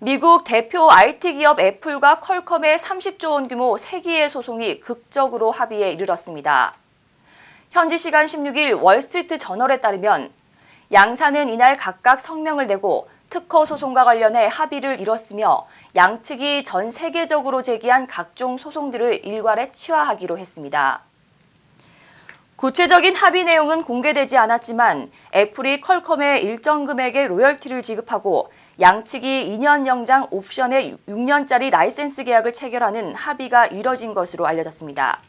미국 대표 IT 기업 애플과 퀄컴의 30조 원 규모 세기의 소송이 극적으로 합의에 이르렀습니다. 현지 시간 16일 월스트리트 저널에 따르면 양사는 이날 각각 성명을 내고 특허 소송과 관련해 합의를 이뤘으며 양측이 전 세계적으로 제기한 각종 소송들을 일괄에 취하하기로 했습니다. 구체적인 합의 내용은 공개되지 않았지만 애플이 퀄컴에 일정 금액의 로열티를 지급하고 양측이 2년 영장 옵션에 6년짜리 라이센스 계약을 체결하는 합의가 이뤄진 것으로 알려졌습니다.